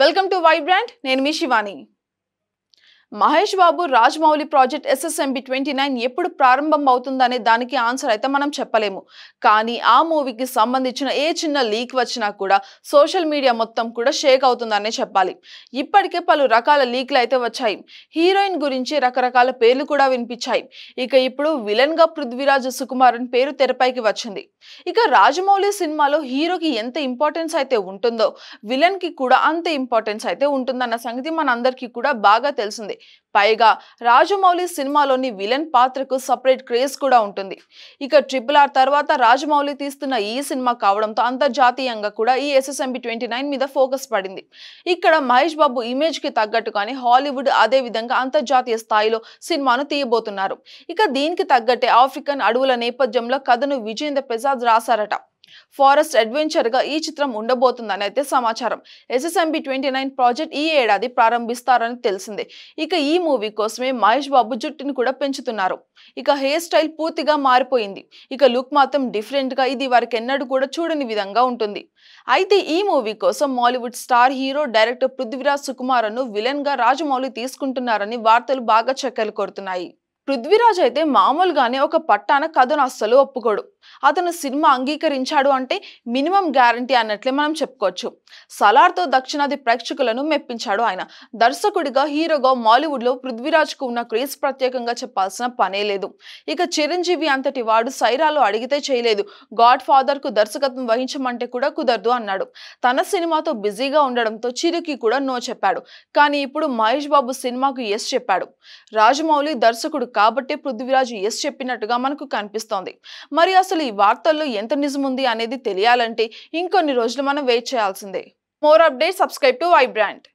welcome to Y brand నేను మీ Shivani Mahesh Babu Rajamouli project SSMB twenty nine ఎప్పుడు ప్రారంభం అవుతుందనే దానికి ఆన్సర్ అయితే మనం చెప్పలేము కానీ ఆ మూవీకి సంబంధించిన ఏ చిన్న లీక్ వచ్చినా కూడా సోషల్ మీడియా మొత్తం కూడా షేక్ అవుతుందనే చెప్పాలి ఇప్పటికే పలు రకాల లీక్లు అయితే వచ్చాయి హీరోయిన్ గురించి రకరకాల పేర్లు కూడా వినిపించాయి ఇక ఇప్పుడు విలన్గా పృథ్వీరాజ్ సుకుమారన్ పేరు తెరపైకి వచ్చింది ఇక రాజమౌళి సినిమాలో హీరోకి ఎంత ఇంపార్టెన్స్ అయితే ఉంటుందో విలన్కి కూడా అంత ఇంపార్టెన్స్ అయితే ఉంటుందన్న సంగతి మనందరికీ కూడా బాగా తెలిసింది పైగా రాజమౌళి సినిమాలోని విలన్ పాత్రకు సపరేట్ క్రేజ్ కూడా ఉంటుంది ఇక ట్రిపుల్ ఆర్ తర్వాత రాజమౌళి తీస్తున్న ఈ సినిమా కావడంతో అంతర్జాతీయంగా కూడా ఈ ఎస్ఎస్ఎంబి ట్వంటీ నైన్ మీద ఫోకస్ పడింది ఇక్కడ మహేష్ బాబు ఇమేజ్కి తగ్గట్టుగానే హాలీవుడ్ అదే విధంగా అంతర్జాతీయ స్థాయిలో సినిమాను తీయబోతున్నారు ఇక దీనికి తగ్గట్టే ఆఫ్రికన్ అడవుల నేపథ్యంలో కథను విజేంద్ర ప్రసాద్ రాశారట ఫారెస్ట్ అడ్వెంచర్గా ఈ చిత్రం ఉండబోతుందని అయితే సమాచారం ఎస్ఎస్ఎంబి ట్వంటీ నైన్ ప్రాజెక్ట్ ఈ ఏడాది ప్రారంభిస్తారని తెలిసిందే ఇక ఈ మూవీ కోసమే మహేష్ బాబు జుట్టుని కూడా పెంచుతున్నారు ఇక హెయిర్ స్టైల్ పూర్తిగా మారిపోయింది ఇక లుక్ మాత్రం డిఫరెంట్గా ఇది వారికెన్నడూ కూడా చూడని విధంగా ఉంటుంది అయితే ఈ మూవీ కోసం Mollywood star hero director Prithviraj villain గా రాజమౌళి తీసుకుంటున్నారని వార్తలు బాగా చక్కెలు కొడుతున్నాయి పృథ్వీరాజ్ అయితే మామూలుగానే ఒక పట్టాన కథను అస్సలు ఒప్పుకోడు అతను సినిమా అంగీకరించాడు అంటే మినిమం గ్యారంటీ అన్నట్లే మనం చెప్పుకోవచ్చు సలార్తో దక్షిణాది ప్రేక్షకులను మెప్పించాడు ఆయన దర్శకుడిగా హీరోగా మాలీవుడ్లో పృథ్వీరాజ్కు ఉన్న క్రేజ్ ప్రత్యేకంగా చెప్పాల్సిన పనే లేదు ఇక చిరంజీవి అంతటి వాడు సైరాలు అడిగితే చేయలేదు గాడ్ ఫాదర్కు దర్శకత్వం వహించమంటే కూడా కుదరదు అన్నాడు తన సినిమాతో బిజీగా ఉండడంతో చిరుకి కూడా నో చెప్పాడు కానీ ఇప్పుడు మహేష్ బాబు సినిమాకు ఎస్ చెప్పాడు రాజమౌళి దర్శకుడు కాబట్టి పృథ్వీరాజ్ ఎస్ చెప్పినట్టుగా మనకు కనిపిస్తోంది మరి అసలు అసలు ఈ వార్తల్లో ఎంత నిజం ఉంది అనేది తెలియాలంటే ఇంకొన్ని రోజులు మనం వెయిట్ చేయాల్సిందే more update subscribe to Y brand